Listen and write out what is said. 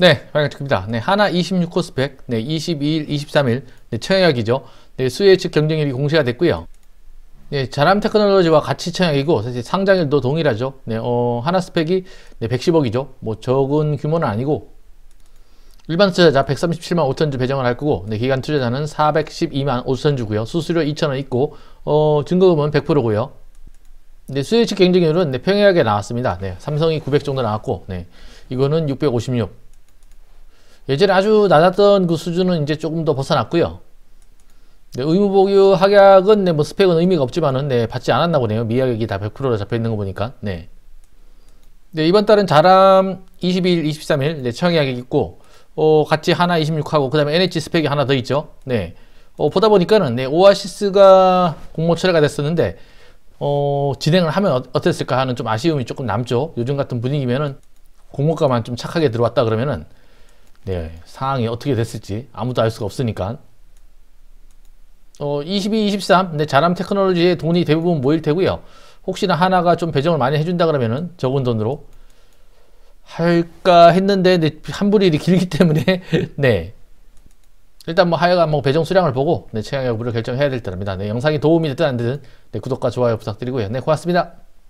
네, 빨간색니다 네, 하나 26호 스펙, 네, 22일, 23일, 네, 청약이죠. 네, 수혜 측 경쟁률이 공시가 됐고요. 네, 자람 테크놀로지와 같이 청약이고, 사실 상장률도 동일하죠. 네, 어, 하나 스펙이 네, 110억이죠. 뭐, 적은 규모는 아니고, 일반 투자자 137만 5천 주 배정을 할 거고, 네, 기간 투자자는 412만 5천 주고요. 수수료 2천 원 있고, 어, 증거금은 100%고요. 네, 수혜 측 경쟁률은 네, 평이하게 나왔습니다. 네, 삼성이 900 정도 나왔고, 네, 이거는 656. 예전에 아주 낮았던 그 수준은 이제 조금 더 벗어났고요. 네, 의무보유 학약은 네, 뭐 스펙은 의미가 없지만은 네, 받지 않았나 보네요. 미약액이 다 100%로 잡혀 있는 거 보니까. 네. 네, 이번 달은 자람 22일, 23일 네, 청약이 있고 어, 같이 하나 26하고 그다음에 NH 스펙이 하나 더 있죠. 네. 어, 보다 보니까는 네, 오아시스가 공모 철회가 됐었는데 어, 진행을 하면 어, 땠을까 하는 좀 아쉬움이 조금 남죠. 요즘 같은 분위기면은 공모가만 좀 착하게 들어왔다 그러면은 네, 상황이 어떻게 됐을지 아무도 알 수가 없으니까 어, 22, 23, 네, 자람 테크놀로지의 돈이 대부분 모일 테고요. 혹시나 하나가 좀 배정을 많이 해준다 그러면은 적은 돈으로 할까 했는데 네, 환불일이 길기 때문에 네 일단 뭐 하여간 뭐 배정 수량을 보고 네, 최의 여부를 결정해야 될 때랍니다. 네, 영상이 도움이 됐든 안 되든 네, 구독과 좋아요 부탁드리고요. 네, 고맙습니다.